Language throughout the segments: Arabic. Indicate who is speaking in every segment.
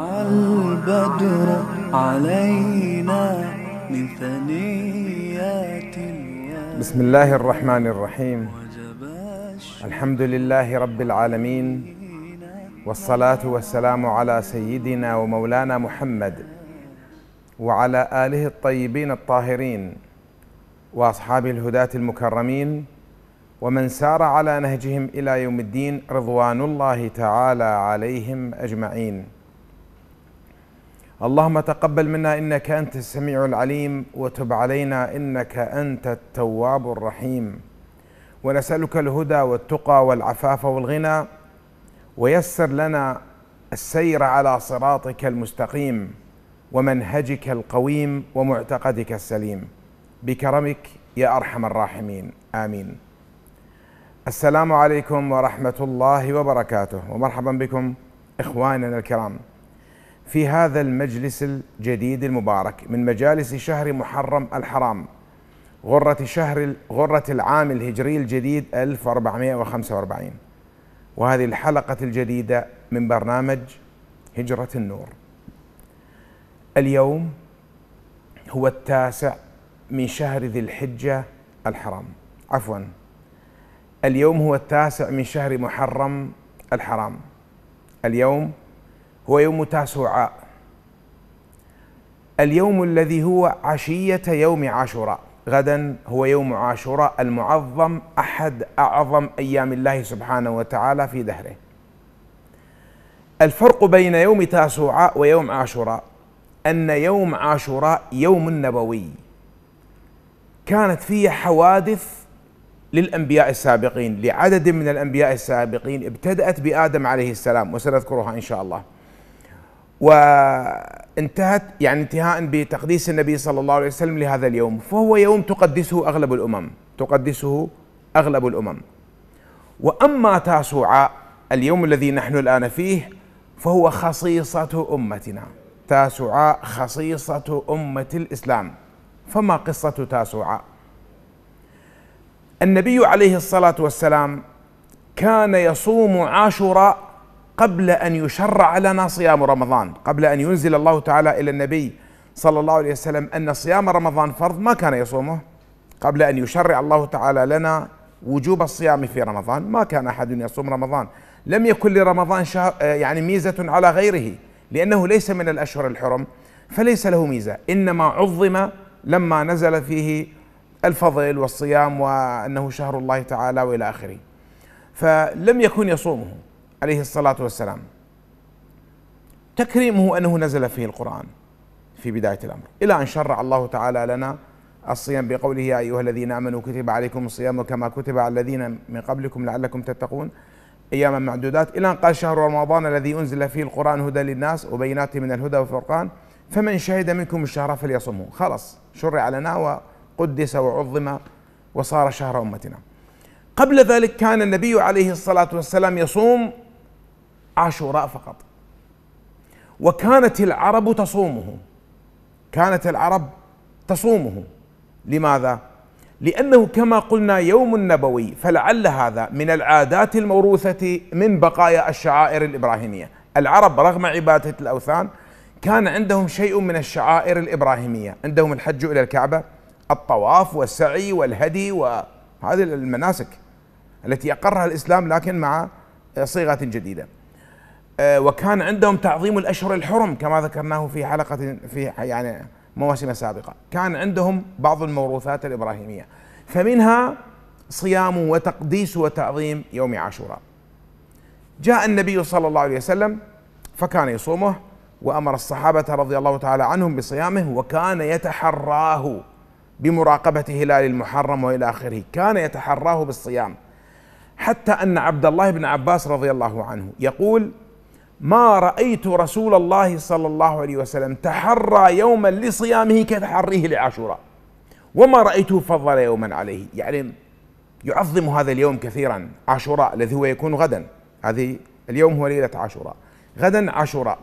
Speaker 1: البدر علينا من ثنيات بسم الله الرحمن الرحيم الحمد لله رب العالمين والصلاة والسلام على سيدنا ومولانا محمد وعلى آله الطيبين الطاهرين وأصحاب الهداة المكرمين ومن سار على نهجهم الى يوم الدين رضوان الله تعالى عليهم اجمعين اللهم تقبل منا انك انت السميع العليم وتب علينا انك انت التواب الرحيم ونسالك الهدى والتقى والعفاف والغنى ويسر لنا السير على صراطك المستقيم ومنهجك القويم ومعتقدك السليم بكرمك يا ارحم الراحمين امين السلام عليكم ورحمه الله وبركاته ومرحبا بكم اخواننا الكرام في هذا المجلس الجديد المبارك من مجالس شهر محرم الحرام غرة شهر غرة العام الهجري الجديد 1445 وهذه الحلقة الجديدة من برنامج هجرة النور اليوم هو التاسع من شهر ذي الحجة الحرام عفوا اليوم هو التاسع من شهر محرم الحرام اليوم هو يوم تاسوعاء اليوم الذي هو عشية يوم عاشوراء غدا هو يوم عاشوراء المعظم أحد أعظم أيام الله سبحانه وتعالى في دهره الفرق بين يوم تاسوعاء ويوم عاشوراء أن يوم عاشوراء يوم نبوي كانت فيه حوادث للأنبياء السابقين لعدد من الأنبياء السابقين ابتدأت بآدم عليه السلام وسنذكرها إن شاء الله وانتهت يعني انتهاء بتقديس النبي صلى الله عليه وسلم لهذا اليوم فهو يوم تقدسه أغلب الأمم تقدسه أغلب الأمم وأما تاسوعاء اليوم الذي نحن الآن فيه فهو خصيصة أمتنا تاسوعاء خصيصة أمة الإسلام فما قصة تاسوعاء النبي عليه الصلاة والسلام كان يصوم عاشوراء قبل أن يشرع لنا صيام رمضان قبل أن ينزل الله تعالى إلى النبي صلى الله عليه وسلم أن صيام رمضان فرض ما كان يصومه قبل أن يشرع الله تعالى لنا وجوب الصيام في رمضان ما كان أحد يصوم رمضان لم يكن لرمضان شهر يعني ميزة على غيره لأنه ليس من الأشهر الحرم فليس له ميزة إنما عظم لما نزل فيه الفضل والصيام وأنه شهر الله تعالى وإلى آخره فلم يكن يصومه عليه الصلاة والسلام تكريمه أنه نزل فيه القرآن في بداية الأمر إلى أن شرع الله تعالى لنا الصيام بقوله يا أيها الذين آمنوا كتب عليكم الصيام كما كتب على الذين من قبلكم لعلكم تتقون أياما معدودات إلى أن قال شهر رمضان الذي أنزل فيه القرآن هدى للناس وبينات من الهدى والفرقان فمن شهد منكم الشهر فليصمه خلص شرع لنا وقدس وعظم وصار شهر أمتنا قبل ذلك كان النبي عليه الصلاة والسلام يصوم عاشوراء فقط وكانت العرب تصومه كانت العرب تصومه لماذا لانه كما قلنا يوم نبوي فلعل هذا من العادات الموروثه من بقايا الشعائر الابراهيميه العرب رغم عباده الاوثان كان عندهم شيء من الشعائر الابراهيميه عندهم الحج الى الكعبه الطواف والسعي والهدي وهذه المناسك التي اقرها الاسلام لكن مع صيغه جديده آه، وكان عندهم تعظيم الاشهر الحرم كما ذكرناه في حلقه في يعني مواسم سابقه، كان عندهم بعض الموروثات الابراهيميه فمنها صيام وتقديس وتعظيم يوم عاشوراء. جاء النبي صلى الله عليه وسلم فكان يصومه وامر الصحابه رضي الله تعالى عنهم بصيامه وكان يتحراه بمراقبه هلال المحرم والى اخره، كان يتحراه بالصيام. حتى ان عبد الله بن عباس رضي الله عنه يقول ما رأيت رسول الله صلى الله عليه وسلم تحرى يوما لصيامه كتحريه لعاشوراء وما رأيته فضل يوما عليه يعني يعظم هذا اليوم كثيرا عاشوراء الذي هو يكون غدا هذه اليوم هو ليلة عاشوراء غدا عاشوراء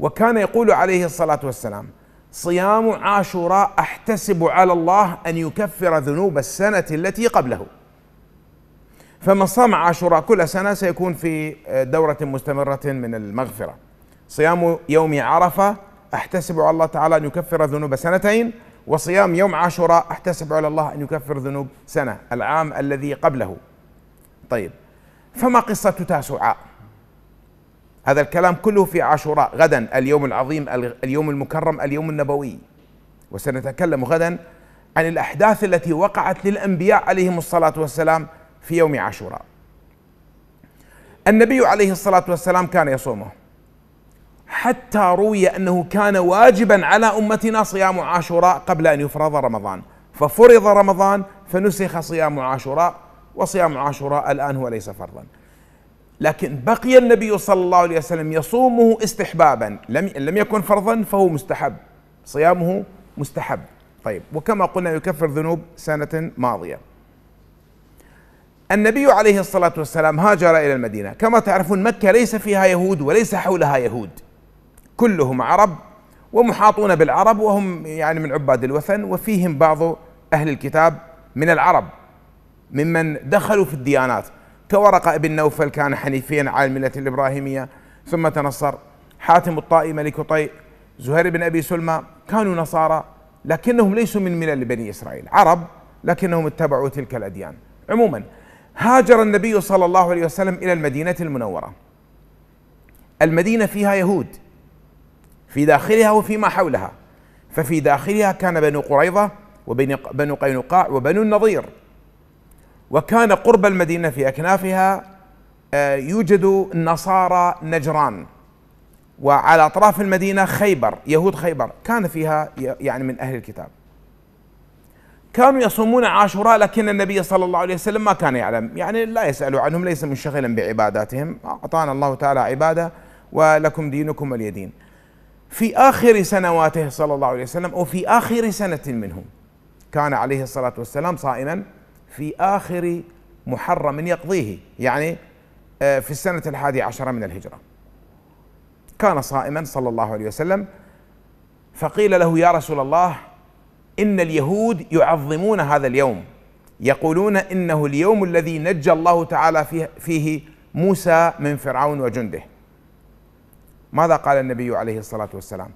Speaker 1: وكان يقول عليه الصلاة والسلام صيام عاشوراء أحتسب على الله أن يكفر ذنوب السنة التي قبله صام عاشوراء كل سنة سيكون في آه، دورة مستمرة من المغفرة صيام يوم عرفة أحتسب على الله تعالى أن يكفر ذنوب سنتين وصيام يوم عاشوراء أحتسب على الله أن يكفر ذنوب سنة العام الذي قبله طيب فما قصة تاسعاء هذا الكلام كله في عاشوراء غدا اليوم العظيم اليوم المكرم اليوم النبوي وسنتكلم غدا عن الأحداث التي وقعت للأنبياء عليهم الصلاة والسلام في يوم عاشوراء النبي عليه الصلاة والسلام كان يصومه حتى روي أنه كان واجبا على أمتنا صيام عاشوراء قبل أن يفرض رمضان ففرض رمضان فنسخ صيام عاشوراء وصيام عاشوراء الآن هو ليس فرضا لكن بقي النبي صلى الله عليه وسلم يصومه استحبابا لم لم يكن فرضا فهو مستحب صيامه مستحب طيب وكما قلنا يكفر ذنوب سنة ماضية النبي عليه الصلاة والسلام هاجر إلى المدينة كما تعرفون مكة ليس فيها يهود وليس حولها يهود كلهم عرب ومحاطون بالعرب وهم يعني من عباد الوثن وفيهم بعض أهل الكتاب من العرب ممن دخلوا في الديانات كورقة ابن نوفل كان حنيفيا على الملة الإبراهيمية ثم تنصر حاتم الطائي ملك طيء زهير بن أبي سلمى كانوا نصارى لكنهم ليسوا من ملل بني إسرائيل عرب لكنهم اتبعوا تلك الأديان عموما هاجر النبي صلى الله عليه وسلم الى المدينه المنوره المدينه فيها يهود في داخلها وفيما حولها ففي داخلها كان بنو قريظه وبنو قينقاع وبنو النضير وكان قرب المدينه في اكنافها آه، يوجد نصارى نجران وعلى اطراف المدينه خيبر يهود خيبر كان فيها يعني من اهل الكتاب كانوا يصومون عاشوراء لكن النبي صلى الله عليه وسلم ما كان يعلم يعني لا يسأل عنهم ليس منشغلا بعباداتهم أعطانا الله تعالى عبادة ولكم دينكم واليدين دين في آخر سنواته صلى الله عليه وسلم أو في آخر سنة منه كان عليه الصلاة والسلام صائما في آخر محرم يقضيه يعني آه، في السنة الحادي عشرة من الهجرة كان صائما صلى الله عليه وسلم فقيل له يا رسول الله ان اليهود يعظمون هذا اليوم يقولون انه اليوم الذي نجى الله تعالى فيه, موسى من فرعون وجنده ماذا قال النبي عليه الصلاه والسلام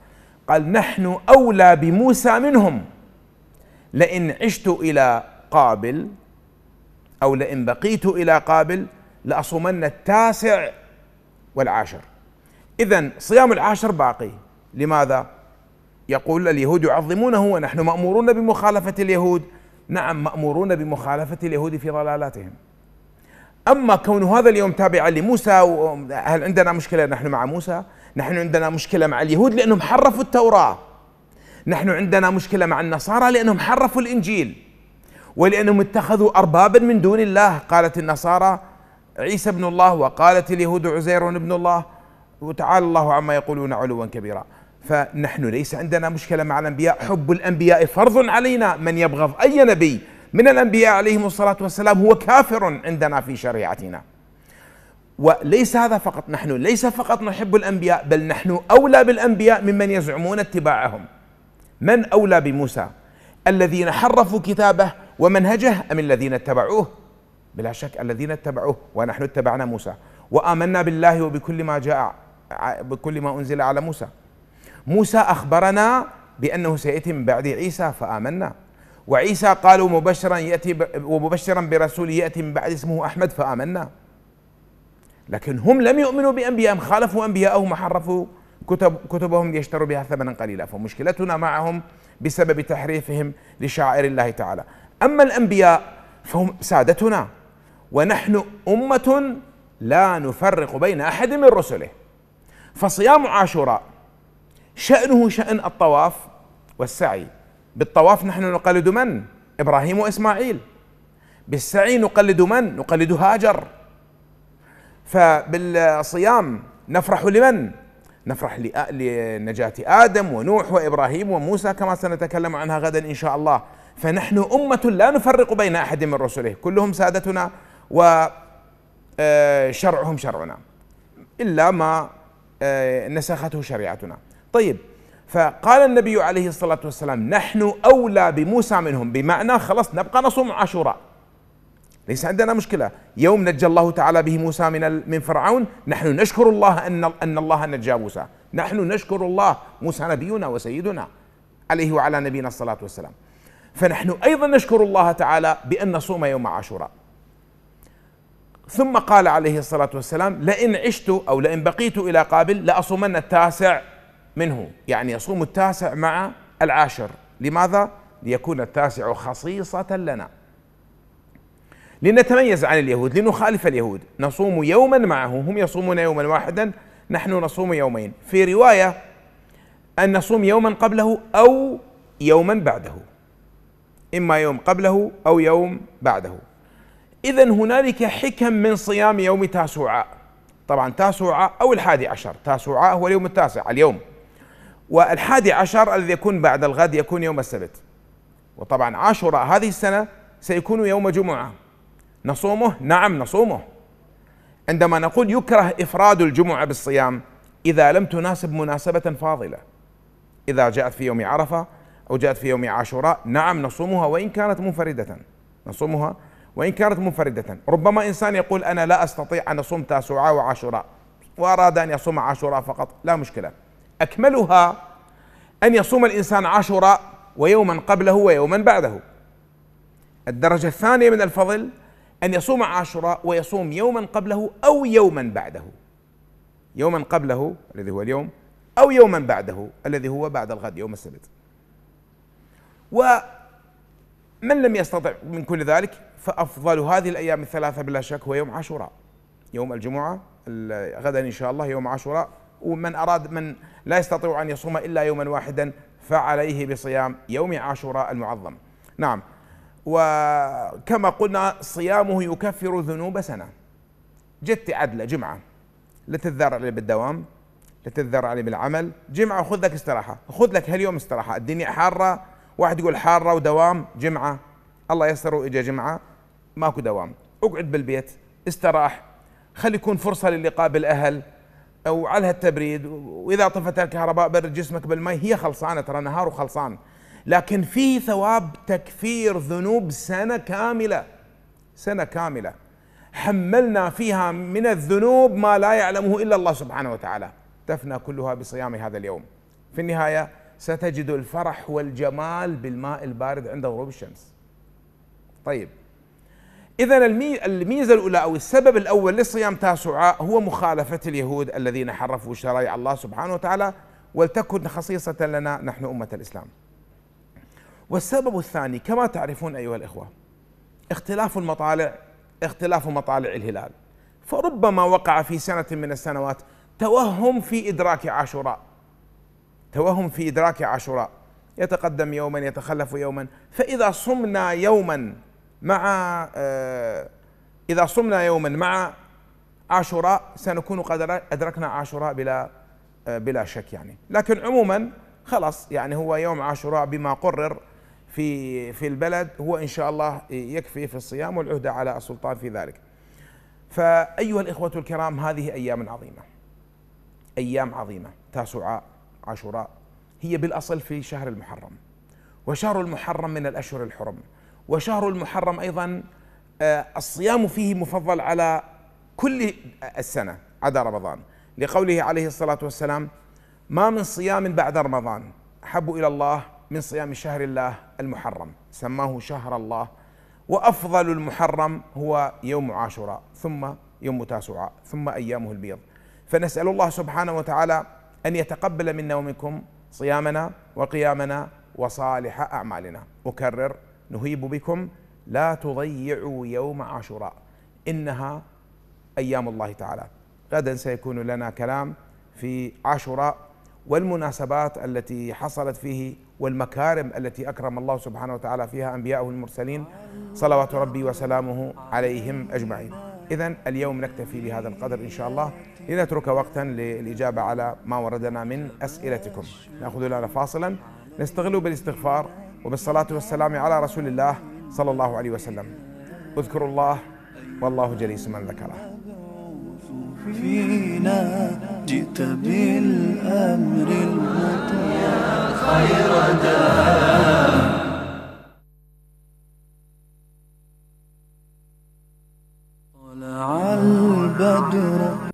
Speaker 1: قال نحن اولى بموسى منهم لئن عشت الى قابل او لئن بقيت الى قابل لاصومن التاسع والعاشر اذا صيام العاشر باقي لماذا يقول اليهود يعظمونه ونحن مأمورون بمخالفة اليهود نعم مأمورون بمخالفة اليهود في ضلالاتهم أما كون هذا اليوم تابعا لموسى هل عندنا مشكلة نحن مع موسى نحن عندنا مشكلة مع اليهود لأنهم حرفوا التوراة نحن عندنا مشكلة مع النصارى لأنهم حرفوا الإنجيل ولأنهم اتخذوا أربابا من دون الله قالت النصارى عيسى ابن الله وقالت اليهود عزير ابن الله وتعالى الله عما يقولون علوا كبيرا فنحن ليس عندنا مشكلة مع الأنبياء حب الأنبياء فرض علينا من يبغض أي نبي من الأنبياء عليهم الصلاة والسلام هو كافر عندنا في شريعتنا وليس هذا فقط نحن ليس فقط نحب الأنبياء بل نحن أولى بالأنبياء ممن يزعمون اتباعهم من أولى بموسى الذين حرفوا كتابه ومنهجه أم الذين اتبعوه بلا شك الذين اتبعوه ونحن اتبعنا موسى وآمنا بالله وبكل ما جاء بكل ما أنزل على موسى موسى أخبرنا بأنه سيأتي من بعد عيسى فآمنا وعيسى قالوا مبشرا يأتي ومبشرا برسول يأتي من بعد اسمه أحمد فآمنا لكن هم لم يؤمنوا بأنبيائهم خالفوا أنبياءهم وحرفوا كتب كتبهم ليشتروا بها ثمنا قليلا فمشكلتنا معهم بسبب تحريفهم لشعائر الله تعالى أما الأنبياء فهم سادتنا ونحن أمة لا نفرق بين أحد من رسله فصيام عاشوراء شأنه شأن الطواف والسعي بالطواف نحن نقلد من؟ إبراهيم وإسماعيل بالسعي نقلد من؟ نقلد هاجر فبالصيام نفرح لمن؟ نفرح لنجاة آدم ونوح وإبراهيم وموسى كما سنتكلم عنها غدا إن شاء الله فنحن أمة لا نفرق بين أحد من رسله كلهم سادتنا وشرعهم آه، شرعنا إلا ما آه، نسخته شريعتنا طيب فقال النبي عليه الصلاة والسلام نحن أولى بموسى منهم بمعنى خلاص نبقى نصوم عاشوراء ليس عندنا مشكلة يوم نجى الله تعالى به موسى من من فرعون نحن نشكر الله أن أن الله نجى موسى نحن نشكر الله موسى نبينا وسيدنا عليه وعلى نبينا الصلاة والسلام فنحن أيضا نشكر الله تعالى بأن نصوم يوم عاشوراء ثم قال عليه الصلاة والسلام لئن عشت أو لئن بقيت إلى قابل لأصومن التاسع منه يعني يصوم التاسع مع العاشر لماذا؟ ليكون التاسع خصيصة لنا لنتميز عن اليهود لنخالف اليهود نصوم يوما معه هم يصومون يوما واحدا نحن نصوم يومين في رواية أن نصوم يوما قبله أو يوما بعده إما يوم قبله أو يوم بعده إذا هنالك حكم من صيام يوم تاسوعاء طبعا تاسوعاء أو الحادي عشر تاسوعاء هو اليوم التاسع اليوم والحادي عشر الذي يكون بعد الغد يكون يوم السبت وطبعا عاشوراء هذه السنة سيكون يوم جمعة نصومه نعم نصومه عندما نقول يكره إفراد الجمعة بالصيام إذا لم تناسب مناسبة فاضلة إذا جاءت في يوم عرفة أو جاءت في يوم عاشوراء نعم نصومها وإن كانت منفردة نصومها وإن كانت منفردة ربما إنسان يقول أنا لا أستطيع أن أصوم تاسعاء وعاشوراء وأراد أن يصوم عاشوراء فقط لا مشكلة أكملها أن يصوم الإنسان عاشوراء ويوما قبله ويوما بعده الدرجة الثانية من الفضل أن يصوم عاشوراء ويصوم يوما قبله أو يوما بعده يوما قبله الذي هو اليوم أو يوما بعده الذي هو بعد الغد يوم السبت ومن لم يستطع من كل ذلك فأفضل هذه الأيام الثلاثة بلا شك هو يوم عاشوراء يوم الجمعة غدا إن شاء الله يوم عاشوراء ومن أراد من لا يستطيع أن يصوم إلا يوما واحدا فعليه بصيام يوم عاشوراء المعظم نعم وكما قلنا صيامه يكفر ذنوب سنة جت عدلة جمعة لا تتذرع عليه بالدوام لا تتذرع عليه بالعمل جمعة خذ لك استراحة خذ لك هاليوم استراحة الدنيا حارة واحد يقول حارة ودوام جمعة الله يسر وإجا جمعة ماكو دوام اقعد بالبيت استراح خلي يكون فرصة للقاء بالأهل وعلها التبريد واذا طفت الكهرباء برد جسمك بالماء هي خلصانه ترى نهار وخلصان لكن في ثواب تكفير ذنوب سنه كامله سنه كامله حملنا فيها من الذنوب ما لا يعلمه الا الله سبحانه وتعالى تفنى كلها بصيام هذا اليوم في النهايه ستجد الفرح والجمال بالماء البارد عند غروب الشمس طيب إذا الميزة الأولى أو السبب الأول لصيام تاسعاء هو مخالفة اليهود الذين حرفوا شرائع الله سبحانه وتعالى ولتكن خصيصة لنا نحن أمة الإسلام. والسبب الثاني كما تعرفون أيها الإخوة اختلاف المطالع اختلاف مطالع الهلال فربما وقع في سنة من السنوات توهم في إدراك عاشوراء توهم في إدراك عاشوراء يتقدم يوما يتخلف يوما فإذا صمنا يوما مع آه، إذا صمنا يوما مع عاشوراء سنكون قد أدركنا عاشوراء بلا آه، بلا شك يعني لكن عموما خلاص يعني هو يوم عاشوراء بما قرر في في البلد هو إن شاء الله يكفي في الصيام والعهدة على السلطان في ذلك فأيها الإخوة الكرام هذه أيام عظيمة أيام عظيمة تاسعاء عاشوراء هي بالأصل في شهر المحرم وشهر المحرم من الأشهر الحرم وشهر المحرم أيضا آه، الصيام فيه مفضل على كل السنة عدا رمضان لقوله عليه الصلاة والسلام ما من صيام بعد رمضان أحب إلى الله من صيام شهر الله المحرم سماه شهر الله وأفضل المحرم هو يوم عاشوراء ثم يوم تاسعاء ثم أيامه البيض فنسأل الله سبحانه وتعالى أن يتقبل منا ومنكم صيامنا وقيامنا وصالح أعمالنا أكرر نهيب بكم لا تضيعوا يوم عاشوراء انها ايام الله تعالى غدا سيكون لنا كلام في عاشوراء والمناسبات التي حصلت فيه والمكارم التي اكرم الله سبحانه وتعالى فيها انبياءه المرسلين صلوات ربي وسلامه عليهم اجمعين. اذا اليوم نكتفي بهذا القدر ان شاء الله لنترك وقتا للاجابه على ما وردنا من اسئلتكم. ناخذ لنا فاصلا نستغل بالاستغفار وبالصلاة والسلام على رسول الله صلى الله عليه وسلم اذكروا الله والله جليس من ذكره فينا جئت بالأمر المطيع خير دار طلع البدر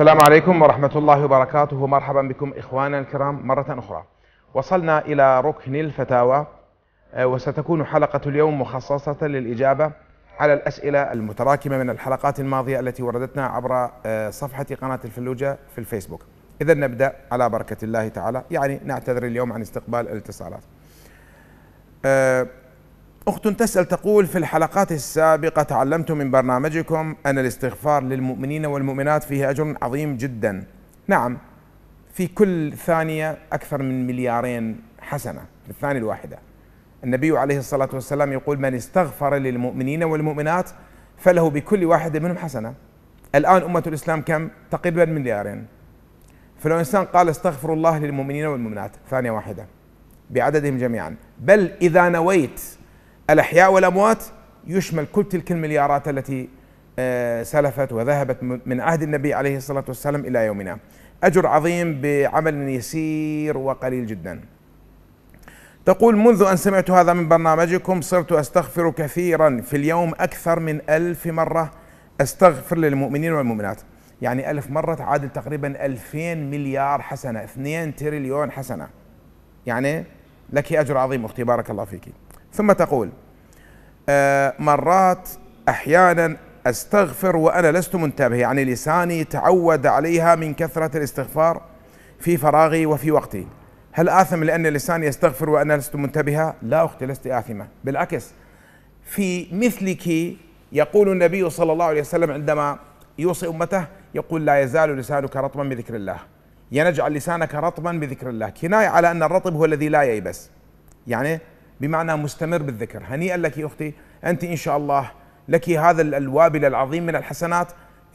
Speaker 1: السلام عليكم ورحمة الله وبركاته مرحبا بكم إخواننا الكرام مرة أخرى وصلنا إلى ركن الفتاوى آه، وستكون حلقة اليوم مخصصة للإجابة على الأسئلة المتراكمة من الحلقات الماضية التي وردتنا عبر آه، صفحة قناة الفلوجة في الفيسبوك إذا نبدأ على بركة الله تعالى يعني نعتذر اليوم عن استقبال الاتصالات آه، أخت تسأل تقول في الحلقات السابقة تعلمت من برنامجكم أن الاستغفار للمؤمنين والمؤمنات فيه أجر عظيم جدا نعم في كل ثانية أكثر من مليارين حسنة في الثانية الواحدة النبي عليه الصلاة والسلام يقول من استغفر للمؤمنين والمؤمنات فله بكل واحد منهم حسنة الآن أمة الإسلام كم؟ تقريبا مليارين فلو إنسان قال استغفر الله للمؤمنين والمؤمنات ثانية واحدة بعددهم جميعا بل إذا نويت الأحياء والأموات يشمل كل تلك المليارات التي آه، سلفت وذهبت من عهد النبي عليه الصلاة والسلام إلى يومنا أجر عظيم بعمل يسير وقليل جدا تقول منذ أن سمعت هذا من برنامجكم صرت أستغفر كثيرا في اليوم أكثر من ألف مرة أستغفر للمؤمنين والمؤمنات يعني ألف مرة تعادل تقريبا ألفين مليار حسنة اثنين تريليون حسنة يعني لك أجر عظيم أختي بارك الله فيك ثم تقول آه، مرات احيانا استغفر وانا لست منتبه يعني لساني تعود عليها من كثره الاستغفار في فراغي وفي وقتي هل آثم لأن لساني يستغفر وأنا لست منتبهة لا أختي لست آثمة بالعكس في مثلك يقول النبي صلى الله عليه وسلم عندما يوصي أمته يقول لا يزال لسانك رطبا بذكر الله ينجعل لسانك رطبا بذكر الله كناية على أن الرطب هو الذي لا ييبس يعني بمعنى مستمر بالذكر هنيئا لك أختي أنت إن شاء الله لك هذا الوابل العظيم من الحسنات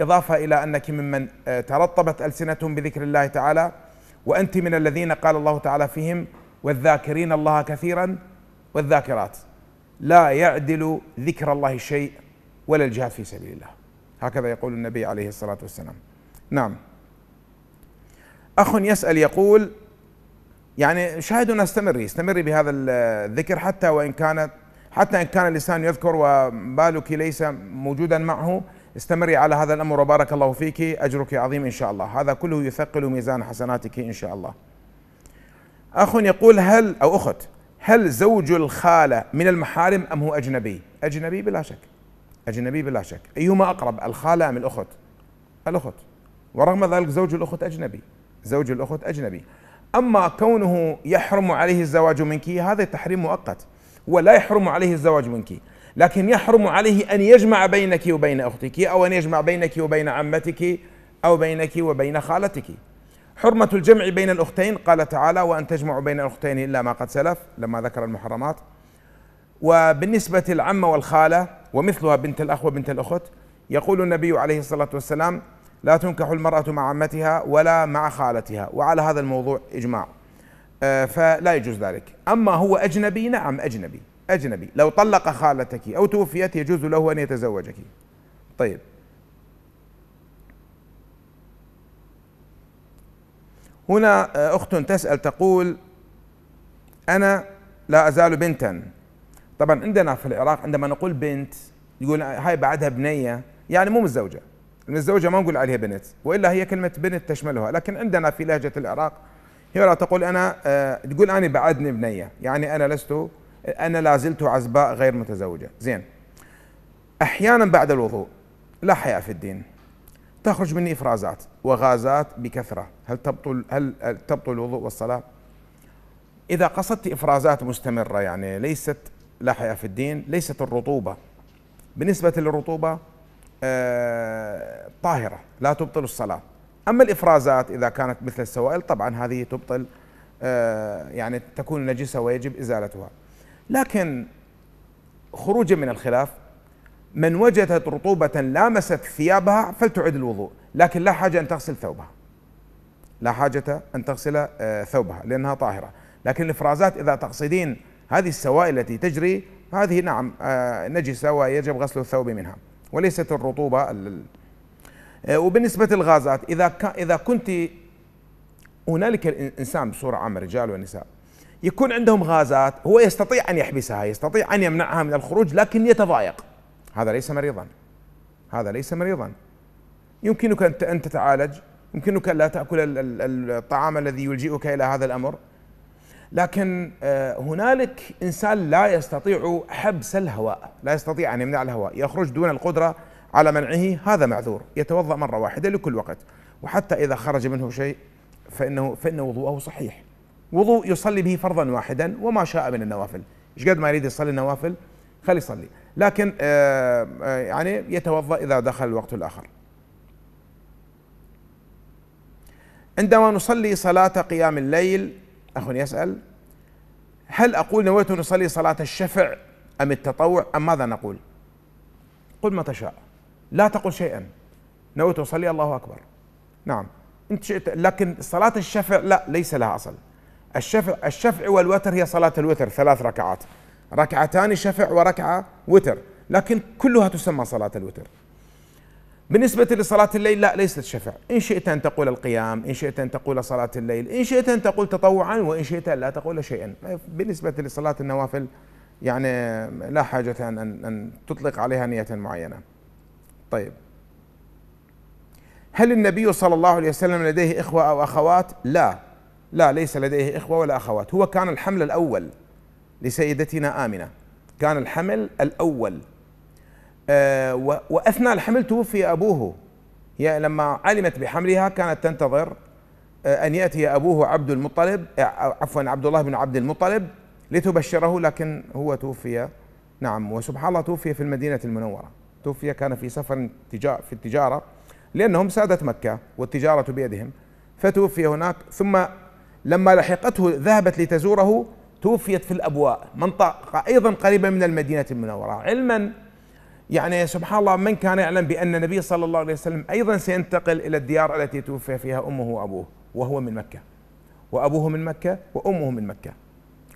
Speaker 1: إضافة إلى أنك ممن آه، ترطبت ألسنتهم بذكر الله تعالى وأنت من الذين قال الله تعالى فيهم والذاكرين الله كثيرا والذاكرات لا يعدل ذكر الله شيء ولا الجهاد في سبيل الله هكذا يقول النبي عليه الصلاة والسلام نعم أخ يسأل يقول يعني شاهدنا استمري استمري بهذا الذكر حتى وإن كانت حتى إن كان اللسان يذكر وبالك ليس موجودا معه استمري على هذا الأمر وبارك الله فيك أجرك عظيم إن شاء الله هذا كله يثقل ميزان حسناتك إن شاء الله أخ يقول هل أو أخت هل زوج الخالة من المحارم أم هو أجنبي أجنبي بلا شك أجنبي بلا شك أيهما أقرب الخالة أم الأخت الأخت ورغم ذلك زوج الأخت أجنبي زوج الأخت أجنبي أما كونه يحرم عليه الزواج منك هذا تحريم مؤقت ولا يحرم عليه الزواج منك لكن يحرم عليه أن يجمع بينك وبين أختك أو أن يجمع بينك وبين عمتك أو بينك وبين خالتك حرمة الجمع بين الأختين قال تعالى وأن تجمع بين الأختين إلا ما قد سلف لما ذكر المحرمات وبالنسبة للعمة والخالة ومثلها بنت الأخ وبنت الأخت يقول النبي عليه الصلاة والسلام لا تنكح المرأة مع عمتها ولا مع خالتها وعلى هذا الموضوع إجماع آه، فلا يجوز ذلك أما هو أجنبي نعم أجنبي أجنبي لو طلق خالتك أو توفيت يجوز له أن يتزوجك طيب هنا آه، أخت تسأل تقول أنا لا أزال بنتا طبعا عندنا في العراق عندما نقول بنت يقول هاي بعدها بنية يعني مو متزوجة من الزوجة ما نقول عليها بنت وإلا هي كلمة بنت تشملها لكن عندنا في لهجة العراق هي تقول أنا أه تقول أنا بعدني بنية يعني أنا لست أنا لا زلت عزباء غير متزوجة زين أحيانا بعد الوضوء لا حياء في الدين تخرج مني إفرازات وغازات بكثرة هل تبطل هل تبطل الوضوء والصلاة؟ إذا قصدت إفرازات مستمرة يعني ليست لا حياء في الدين ليست الرطوبة بالنسبة للرطوبة آه، طاهرة لا تبطل الصلاة أما الإفرازات إذا كانت مثل السوائل طبعا هذه تبطل آه، يعني تكون نجسة ويجب إزالتها لكن خروجا من الخلاف من وجدت رطوبة لامست ثيابها فلتعد الوضوء لكن لا حاجة أن تغسل ثوبها لا حاجة أن تغسل آه، ثوبها لأنها طاهرة لكن الإفرازات إذا تقصدين هذه السوائل التي تجري هذه نعم نجسة ويجب غسل الثوب منها وليست الرطوبة آه، وبالنسبة للغازات إذا إذا كنت هنالك الإنسان بصورة عامة رجال ونساء يكون عندهم غازات هو يستطيع أن يحبسها يستطيع أن يمنعها من الخروج لكن يتضايق هذا ليس مريضا هذا ليس مريضا يمكنك أن تتعالج يمكنك أن لا تأكل الطعام الذي يلجئك إلى هذا الأمر لكن آه، هنالك انسان لا يستطيع حبس الهواء، لا يستطيع ان يمنع الهواء، يخرج دون القدره على منعه هذا معذور، يتوضا مره واحده لكل وقت، وحتى اذا خرج منه شيء فانه فان وضوءه صحيح. وضوء يصلي به فرضا واحدا وما شاء من النوافل، ايش قد ما يريد يصلي النوافل خلي يصلي، لكن آه، آه، يعني يتوضا اذا دخل الوقت الاخر. عندما نصلي صلاه قيام الليل أخ يسأل هل أقول نويت أن أصلي صلاة الشفع أم التطوع أم ماذا نقول قل ما تشاء لا تقل شيئا نويت أصلي الله أكبر نعم انت شئت لكن صلاة الشفع لا ليس لها أصل الشفع الشفع والوتر هي صلاة الوتر ثلاث ركعات ركعتان شفع وركعة وتر لكن كلها تسمى صلاة الوتر بالنسبة لصلاة الليل لا ليست شفع إن شئت أن تقول القيام إن شئت أن تقول صلاة الليل إن شئت أن تقول تطوعا وإن شئت أن لا تقول شيئا بالنسبة لصلاة النوافل يعني لا حاجة أن, أن, أن تطلق عليها نية معينة طيب هل النبي صلى الله عليه وسلم لديه إخوة أو أخوات لا لا ليس لديه إخوة ولا أخوات هو كان الحمل الأول لسيدتنا آمنة كان الحمل الأول آه، واثناء الحمل توفي ابوه هي لما علمت بحملها كانت تنتظر آه، ان ياتي ابوه عبد المطلب آه، عفوا عبد الله بن عبد المطلب لتبشره لكن هو توفي نعم وسبحان الله توفي في المدينه المنوره توفي كان في سفر في التجاره لانهم ساده مكه والتجاره بيدهم فتوفي هناك ثم لما لحقته ذهبت لتزوره توفيت في الابواء منطقه ايضا قريبه من المدينه المنوره علما يعني سبحان الله من كان يعلم بأن النبي صلى الله عليه وسلم أيضا سينتقل إلى الديار التي توفي فيها أمه وأبوه وهو من مكة وأبوه من مكة وأمه من مكة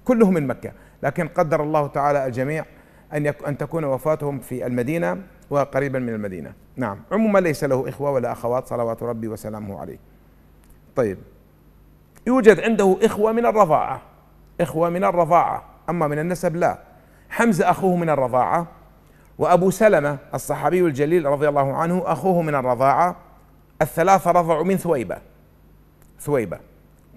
Speaker 1: كلهم من مكة لكن قدر الله تعالى الجميع أن أن تكون وفاتهم في المدينة وقريبا من المدينة نعم عموما ليس له إخوة ولا أخوات صلوات ربي وسلامه عليه طيب يوجد عنده إخوة من الرضاعة إخوة من الرضاعة أما من النسب لا حمزة أخوه من الرضاعة وأبو سلمة الصحابي الجليل رضي الله عنه أخوه من الرضاعة الثلاثة رضعوا من ثويبة ثويبة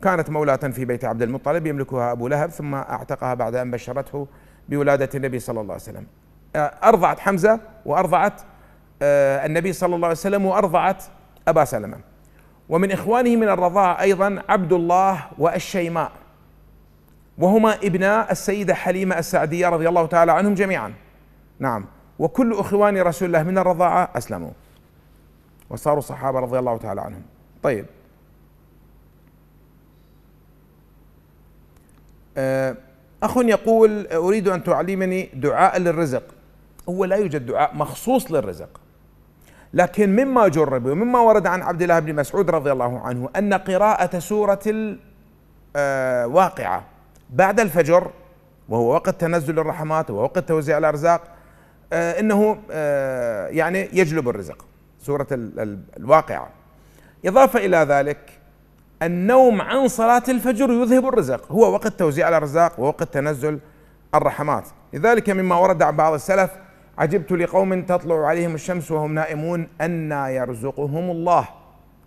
Speaker 1: كانت مولاة في بيت عبد المطلب يملكها أبو لهب ثم أعتقها بعد أن بشرته بولادة النبي صلى الله عليه وسلم آه، أرضعت حمزة وأرضعت آه، النبي صلى الله عليه وسلم وأرضعت أبا سلمة ومن إخوانه من الرضاعة أيضا عبد الله والشيماء وهما ابناء السيدة حليمة السعدية رضي الله تعالى عنهم جميعا نعم وكل اخوان رسول الله من الرضاعه اسلموا وصاروا صحابه رضي الله تعالى عنهم طيب آه، اخ يقول اريد ان تعلمني دعاء للرزق هو لا يوجد دعاء مخصوص للرزق لكن مما جرب ومما ورد عن عبد الله بن مسعود رضي الله عنه ان قراءه سوره الواقعه آه، بعد الفجر وهو وقت تنزل الرحمات ووقت توزيع الارزاق آه، انه آه، يعني يجلب الرزق سوره الواقعه اضافه الى ذلك النوم عن صلاه الفجر يذهب الرزق هو وقت توزيع الارزاق ووقت تنزل الرحمات لذلك مما ورد عن بعض السلف عجبت لقوم تطلع عليهم الشمس وهم نائمون أنى يرزقهم الله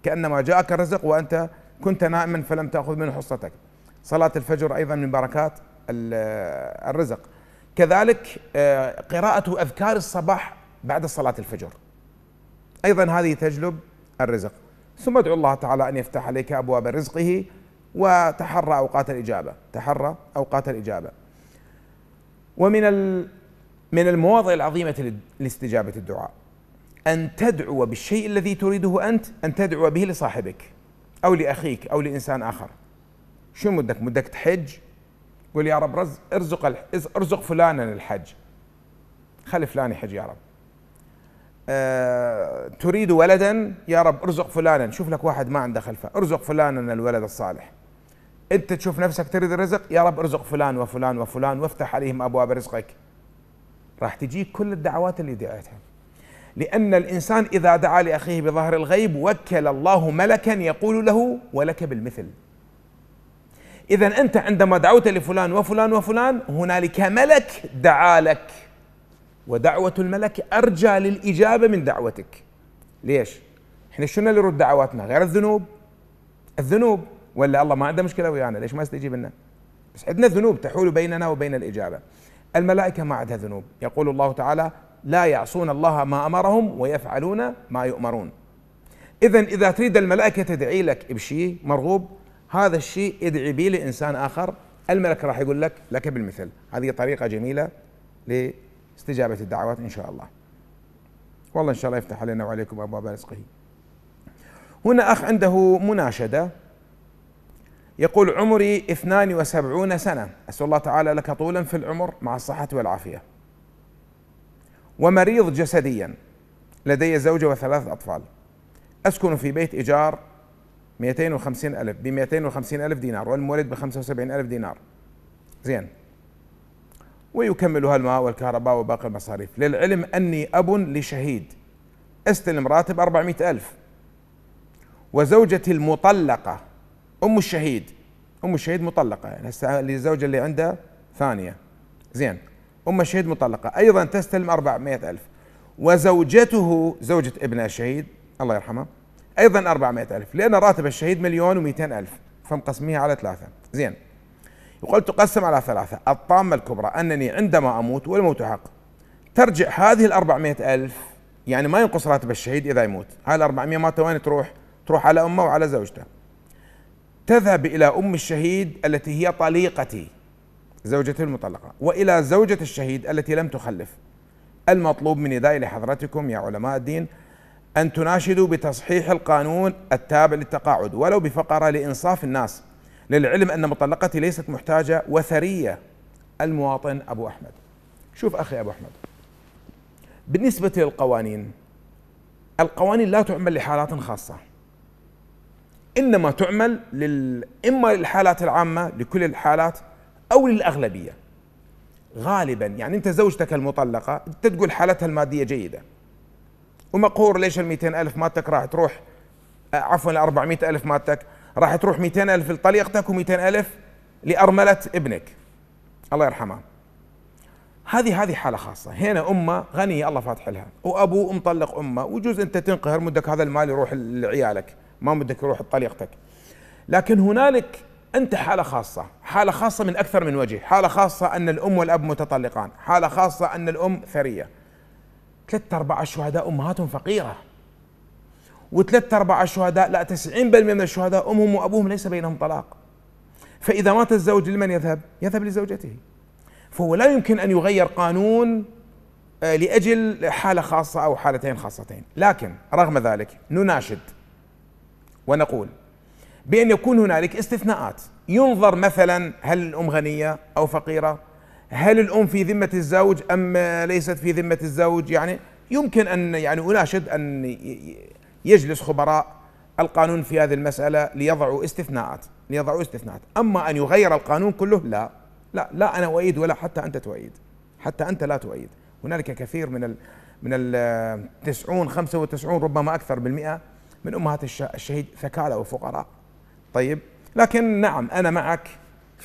Speaker 1: كأنما جاءك الرزق وأنت كنت نائما فلم تأخذ منه حصتك صلاة الفجر أيضا من بركات آه، الرزق كذلك آه، قراءة أذكار الصباح بعد صلاة الفجر أيضا هذه تجلب الرزق ثم ادعو الله تعالى أن يفتح عليك أبواب رزقه وتحرى أوقات الإجابة تحرى أوقات الإجابة ومن من المواضع العظيمة لاستجابة الدعاء أن تدعو بالشيء الذي تريده أنت أن تدعو به لصاحبك أو لأخيك أو لإنسان آخر شو مدك مدك تحج قول يا رب ارزق ارزق فلانا الحج خلي فلان يحج يا رب أه تريد ولدا يا رب ارزق فلانا شوف لك واحد ما عنده خلفه ارزق فلانا الولد الصالح انت تشوف نفسك تريد الرزق يا رب ارزق فلان وفلان وفلان وافتح عليهم ابواب رزقك راح تجيك كل الدعوات اللي دعيتها لأن الإنسان إذا دعا لأخيه بظهر الغيب وكل الله ملكا يقول له ولك بالمثل إذا أنت عندما دعوت لفلان وفلان وفلان هنالك ملك دعا لك ودعوة الملك أرجى للإجابة من دعوتك ليش؟ احنا شنو اللي يرد دعواتنا غير الذنوب الذنوب ولا الله ما عنده مشكلة ويانا ليش ما يستجيب لنا؟ بس عندنا ذنوب تحول بيننا وبين الإجابة الملائكة ما عندها ذنوب يقول الله تعالى لا يعصون الله ما أمرهم ويفعلون ما يؤمرون إذا إذا تريد الملائكة تدعي لك بشيء مرغوب هذا الشيء ادعي به لانسان اخر الملك راح يقول لك لك بالمثل هذه طريقه جميله لاستجابه الدعوات ان شاء الله والله ان شاء الله يفتح علينا وعليكم ابواب رزقه هنا اخ عنده مناشده يقول عمري 72 سنه اسال الله تعالى لك طولا في العمر مع الصحه والعافيه ومريض جسديا لدي زوجه وثلاث اطفال اسكن في بيت ايجار 250 ألف ب 250 ألف دينار والمولد ب 75 ألف دينار زين ويكملها الماء والكهرباء وباقي المصاريف للعلم أني أب لشهيد استلم راتب 400 ألف وزوجتي المطلقة أم الشهيد أم الشهيد مطلقة يعني الزوجة اللي عندها ثانية زين أم الشهيد مطلقة أيضا تستلم 400 ألف وزوجته زوجة ابن الشهيد الله يرحمه ايضا 400 الف لان راتب الشهيد مليون و الف فمقسميها على ثلاثه زين يقول تقسم على ثلاثه الطامه الكبرى انني عندما اموت والموت حق ترجع هذه ال 400 الف يعني ما ينقص راتب الشهيد اذا يموت هاي ال 400 مالته وين تروح؟ تروح على امه وعلى زوجته تذهب الى ام الشهيد التي هي طليقتي زوجته المطلقه والى زوجه الشهيد التي لم تخلف المطلوب من يداي لحضرتكم يا علماء الدين أن تناشدوا بتصحيح القانون التابع للتقاعد ولو بفقرة لإنصاف الناس للعلم أن مطلقتي ليست محتاجة وثرية المواطن أبو أحمد شوف أخي أبو أحمد بالنسبة للقوانين القوانين لا تعمل لحالات خاصة إنما تعمل لل... إما للحالات العامة لكل الحالات أو للأغلبية غالبا يعني أنت زوجتك المطلقة أنت تقول حالتها المادية جيدة ومقهور ليش ال ألف مالتك راح تروح آه، عفوا ال 400 ألف مالتك راح تروح 200 ألف لطليقتك و200 ألف لأرملة ابنك الله يرحمه هذه هذه حالة خاصة هنا أمة غنية الله فاتح لها وأبو مطلق أمه وجوز أنت تنقهر مدك هذا المال يروح لعيالك ما مدك يروح لطليقتك لكن هنالك أنت حالة خاصة حالة خاصة من أكثر من وجه حالة خاصة أن الأم والأب متطلقان حالة خاصة أن الأم ثرية ثلاثة أربعة الشهداء أمهاتهم فقيرة وثلاثة أربعة الشهداء لا 90% من الشهداء أمهم وأبوهم ليس بينهم طلاق فإذا مات الزوج لمن يذهب؟ يذهب لزوجته فهو لا يمكن أن يغير قانون آه، لأجل حالة خاصة أو حالتين خاصتين لكن رغم ذلك نناشد ونقول بأن يكون هنالك استثناءات ينظر مثلا هل الأم غنية أو فقيرة هل الأم في ذمة الزوج أم ليست في ذمة الزوج يعني يمكن أن يعني أناشد أن يجلس خبراء القانون في هذه المسألة ليضعوا استثناءات ليضعوا استثناءات أما أن يغير القانون كله لا لا لا أنا أؤيد ولا حتى أنت تؤيد حتى أنت لا تؤيد هنالك كثير من ال من ال 90 95 ربما أكثر بالمئة من أمهات الشهيد ثكالى وفقراء طيب لكن نعم أنا معك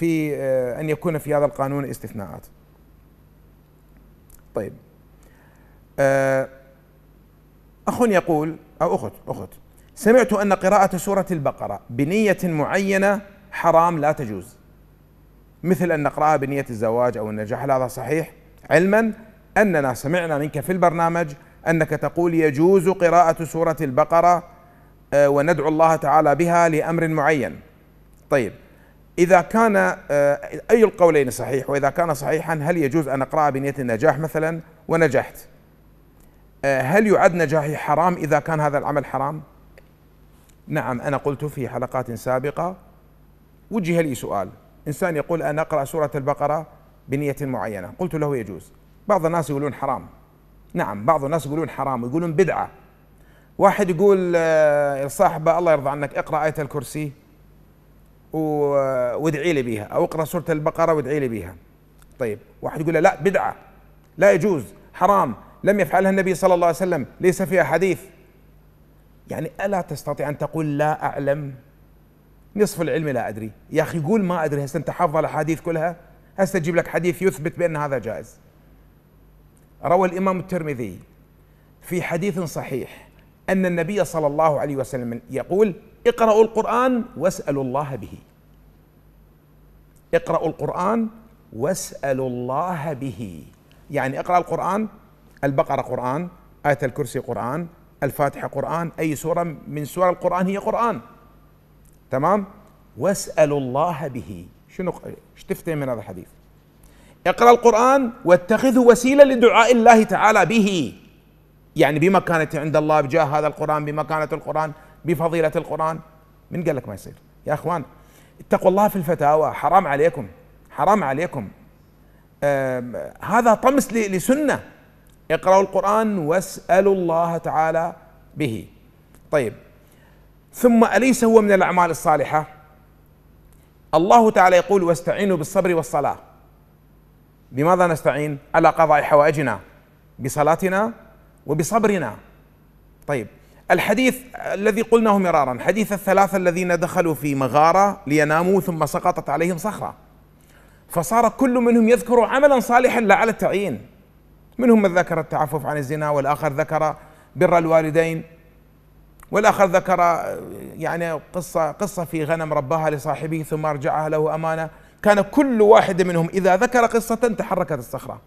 Speaker 1: في آه، أن يكون في هذا القانون استثناءات طيب آه، أخ يقول أو أخت أخت سمعت أن قراءة سورة البقرة بنية معينة حرام لا تجوز مثل أن نقرأها بنية الزواج أو النجاح هل هذا صحيح علما أننا سمعنا منك في البرنامج أنك تقول يجوز قراءة سورة البقرة آه، وندعو الله تعالى بها لأمر معين طيب إذا كان آه، أي القولين صحيح وإذا كان صحيحا هل يجوز أن أقرأ بنية النجاح مثلا ونجحت آه، هل يعد نجاحي حرام إذا كان هذا العمل حرام نعم أنا قلت في حلقات سابقة وجه لي سؤال إنسان يقول أنا أقرأ سورة البقرة بنية معينة قلت له يجوز بعض الناس يقولون حرام نعم بعض الناس يقولون حرام ويقولون بدعة واحد يقول آه، صاحبه الله يرضى عنك اقرأ آية الكرسي وادعي لي بها او اقرا سوره البقره وادعي لي بها طيب واحد يقول له لا بدعه لا يجوز حرام لم يفعلها النبي صلى الله عليه وسلم ليس فيها حديث يعني الا تستطيع ان تقول لا اعلم نصف العلم لا ادري يا اخي قول ما ادري هسه انت حافظ الاحاديث كلها هسه اجيب لك حديث يثبت بان هذا جائز روى الامام الترمذي في حديث صحيح ان النبي صلى الله عليه وسلم يقول اقرأوا القرآن واسألوا الله به اقرأوا القرآن واسألوا الله به يعني اقرأ القرآن البقرة قرآن آية الكرسي قرآن الفاتحة قرآن أي سورة من سور القرآن هي قرآن تمام واسألوا الله به شنو ايش تفتهم من هذا الحديث اقرأ القرآن واتخذه وسيلة لدعاء الله تعالى به يعني بمكانة عند الله بجاه هذا القرآن بمكانة القرآن بفضيلة القرآن من قال لك ما يصير يا أخوان اتقوا الله في الفتاوى حرام عليكم حرام عليكم هذا طمس لسنة اقرأوا القرآن واسألوا الله تعالى به طيب ثم أليس هو من الأعمال الصالحة الله تعالى يقول واستعينوا بالصبر والصلاة بماذا نستعين على قضاء حوائجنا بصلاتنا وبصبرنا طيب الحديث الذي قلناه مرارا حديث الثلاثة الذين دخلوا في مغارة ليناموا ثم سقطت عليهم صخرة فصار كل منهم يذكر عملا صالحا لا على التعيين منهم من ذكر التعفف عن الزنا والآخر ذكر بر الوالدين والآخر ذكر يعني قصة قصة في غنم رباها لصاحبه ثم رجعها له أمانة كان كل واحد منهم إذا ذكر قصة تحركت الصخرة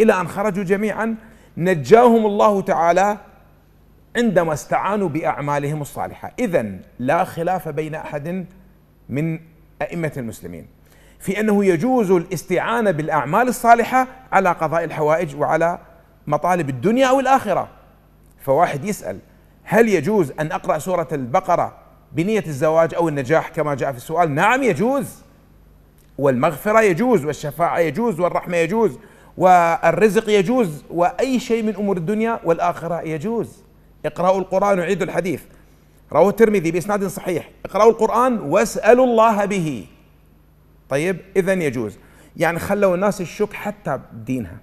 Speaker 1: إلى أن خرجوا جميعا نجاهم الله تعالى عندما استعانوا باعمالهم الصالحه، اذا لا خلاف بين احد من ائمه المسلمين في انه يجوز الاستعانه بالاعمال الصالحه على قضاء الحوائج وعلى مطالب الدنيا او الاخره. فواحد يسال هل يجوز ان اقرا سوره البقره بنيه الزواج او النجاح كما جاء في السؤال؟ نعم يجوز. والمغفره يجوز والشفاعه يجوز والرحمه يجوز والرزق يجوز واي شيء من امور الدنيا والاخره يجوز. اقرأوا القرآن وعيدوا الحديث رواه الترمذي بإسناد صحيح اقرأوا القرآن واسألوا الله به طيب إذا يجوز يعني خلوا الناس الشك حتى بدينها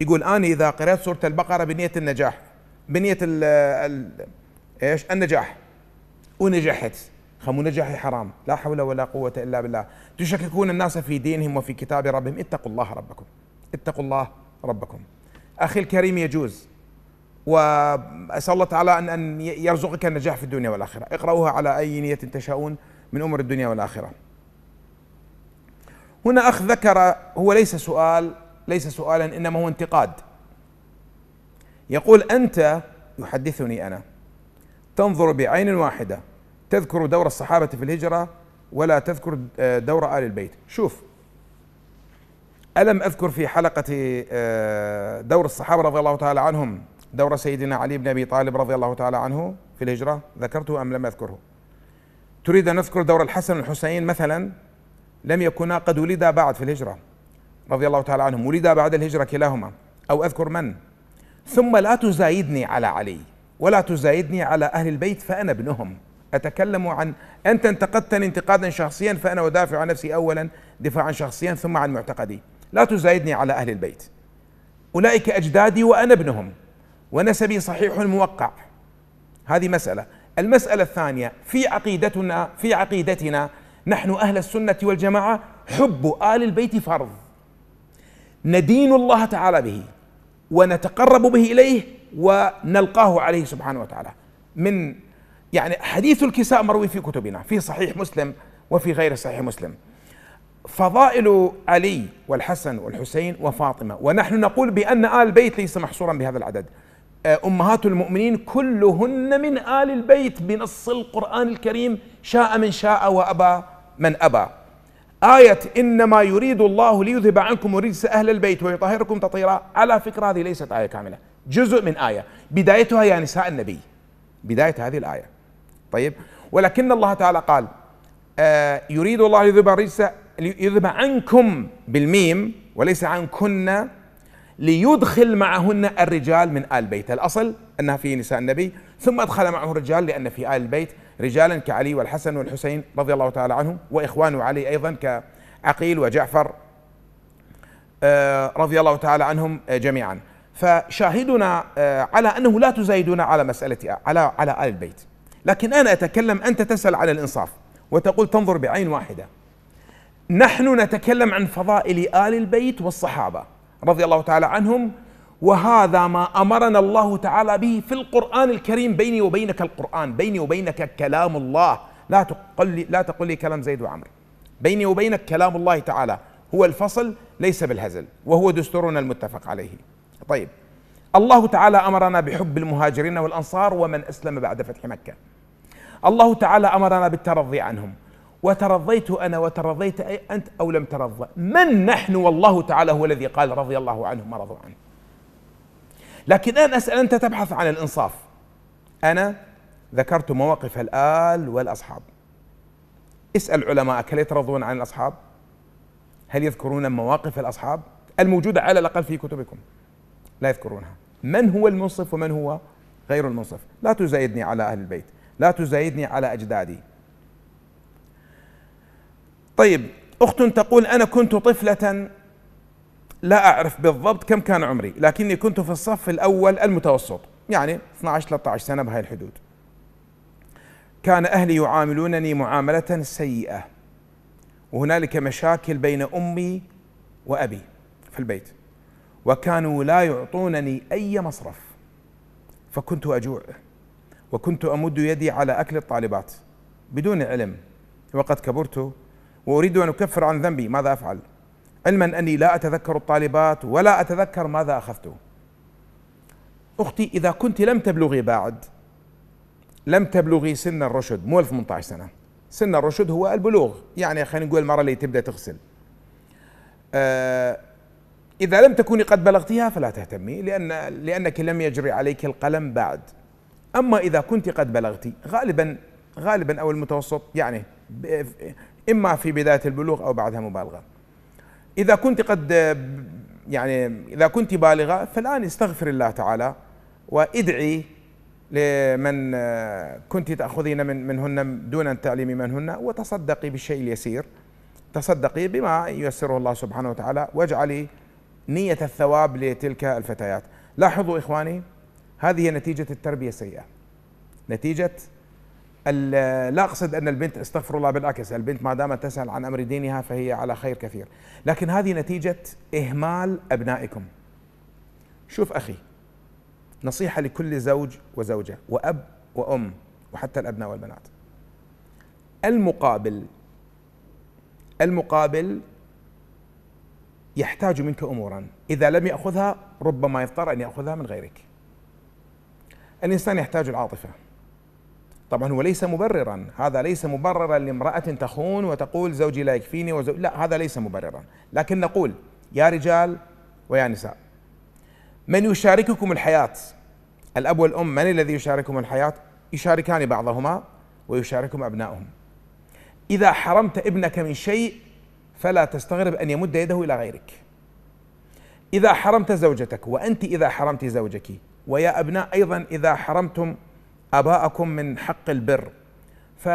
Speaker 1: يقول أنا إذا قرأت سورة البقرة بنية النجاح بنية الـ الـ إيش النجاح ونجحت خمو نجاحي حرام لا حول ولا قوة إلا بالله تشككون الناس في دينهم وفي كتاب ربهم اتقوا الله ربكم اتقوا الله ربكم أخي الكريم يجوز واسال الله تعالى ان ان يرزقك النجاح في الدنيا والاخره اقرأوها على اي نيه تشاؤون من امور الدنيا والاخره هنا اخ ذكر هو ليس سؤال ليس سؤالا انما هو انتقاد يقول انت يحدثني انا تنظر بعين واحده تذكر دور الصحابه في الهجره ولا تذكر آه، دور ال البيت شوف الم اذكر في حلقه آه، دور الصحابه رضي الله تعالى عنهم دور سيدنا علي بن أبي طالب رضي الله تعالى عنه في الهجرة ذكرته أم لم أذكره تريد أن نذكر دور الحسن والحسين مثلا لم يكونا قد ولدا بعد في الهجرة رضي الله تعالى عنهم ولدا بعد الهجرة كلاهما أو أذكر من ثم لا تزايدني على علي ولا تزايدني على أهل البيت فأنا ابنهم أتكلم عن أنت انتقدتني انتقادا شخصيا فأنا أدافع عن نفسي أولا دفاعا شخصيا ثم عن معتقدي لا تزايدني على أهل البيت أولئك أجدادي وأنا ابنهم ونسبي صحيح موقع هذه مسألة المسألة الثانية في عقيدتنا في عقيدتنا نحن أهل السنة والجماعة حب آل البيت فرض ندين الله تعالى به ونتقرب به إليه ونلقاه عليه سبحانه وتعالى من يعني حديث الكساء مروي في كتبنا في صحيح مسلم وفي غير صحيح مسلم فضائل علي والحسن والحسين وفاطمة ونحن نقول بأن آل البيت ليس محصورا بهذا العدد آه، أمهات المؤمنين كلهن من آل البيت بنص القرآن الكريم شاء من شاء وأبى من أبى آية إنما يريد الله ليذهب عنكم ورجس أهل البيت ويطهركم تطهيرا على فكرة هذه ليست آية كاملة جزء من آية بدايتها يا نساء النبي بداية هذه الآية طيب ولكن الله تعالى قال آه يريد الله ليذهب يذهب عنكم بالميم وليس عنكن ليدخل معهن الرجال من آل بيت الأصل أنها في نساء النبي ثم أدخل معه الرجال لأن في آل البيت رجالا كعلي والحسن والحسين رضي الله تعالى عنهم وإخوان علي أيضا كعقيل وجعفر آه، رضي الله تعالى عنهم آه، جميعا فشاهدنا آه، على أنه لا تزايدنا على مسألة على على آل البيت لكن أنا أتكلم أنت تسأل عن الإنصاف وتقول تنظر بعين واحدة نحن نتكلم عن فضائل آل البيت والصحابة رضي الله تعالى عنهم وهذا ما امرنا الله تعالى به في القران الكريم بيني وبينك القران بيني وبينك كلام الله لا تقل لي لا تقل لي كلام زيد وعمرو بيني وبينك كلام الله تعالى هو الفصل ليس بالهزل وهو دستورنا المتفق عليه طيب الله تعالى امرنا بحب المهاجرين والانصار ومن اسلم بعد فتح مكه الله تعالى امرنا بالترضي عنهم وترضيت أنا وترضيت أنت أو لم ترضى من نحن والله تعالى هو الذي قال رضي الله عنهم ورضوا عنه لكن الآن أسأل أنت تبحث عن الإنصاف أنا ذكرت مواقف الآل والأصحاب اسأل علماءك هل يترضون عن الأصحاب هل يذكرون مواقف الأصحاب الموجودة على الأقل في كتبكم لا يذكرونها من هو المنصف ومن هو غير المنصف لا تزايدني على أهل البيت لا تزايدني على أجدادي طيب أخت تقول أنا كنت طفلة لا أعرف بالضبط كم كان عمري لكني كنت في الصف الأول المتوسط يعني 12 13 سنة بهاي الحدود كان أهلي يعاملونني معاملة سيئة وهنالك مشاكل بين أمي وأبي في البيت وكانوا لا يعطونني أي مصرف فكنت أجوع وكنت أمد يدي على أكل الطالبات بدون علم وقد كبرت وأريد أن أكفر عن ذنبي ماذا أفعل علما أني لا أتذكر الطالبات ولا أتذكر ماذا أخذته أختي إذا كنت لم تبلغي بعد لم تبلغي سن الرشد مو 18 سنة سن الرشد هو البلوغ يعني خلينا نقول المرأة اللي تبدأ تغسل آه إذا لم تكوني قد بلغتها فلا تهتمي لأن لأنك لم يجري عليك القلم بعد أما إذا كنت قد بلغتي غالبا غالبا أو المتوسط يعني إما في بداية البلوغ أو بعدها مبالغة إذا كنت قد يعني إذا كنت بالغة فالآن استغفر الله تعالى وادعي لمن كنت تأخذين من منهن دون التعليم منهن وتصدقي بالشيء اليسير تصدقي بما ييسره الله سبحانه وتعالى واجعلي نية الثواب لتلك الفتيات لاحظوا إخواني هذه نتيجة التربية السيئة نتيجة لا أقصد أن البنت استغفر الله بالعكس البنت ما دامت تسأل عن أمر دينها فهي على خير كثير لكن هذه نتيجة إهمال أبنائكم شوف أخي نصيحة لكل زوج وزوجة وأب وأم وحتى الأبناء والبنات المقابل المقابل يحتاج منك امورا اذا لم ياخذها ربما يضطر ان ياخذها من غيرك الانسان يحتاج العاطفه طبعا هو ليس مبررا هذا ليس مبررا لامرأة تخون وتقول زوجي لا يكفيني وزوجي لا هذا ليس مبررا لكن نقول يا رجال ويا نساء من يشارككم الحياة الأب والأم من الذي يشاركهم الحياة يشاركان بعضهما ويشاركهم أبنائهم إذا حرمت ابنك من شيء فلا تستغرب أن يمد يده إلى غيرك إذا حرمت زوجتك وأنت إذا حرمت زوجك ويا أبناء أيضا إذا حرمتم اباءكم من حق البر ف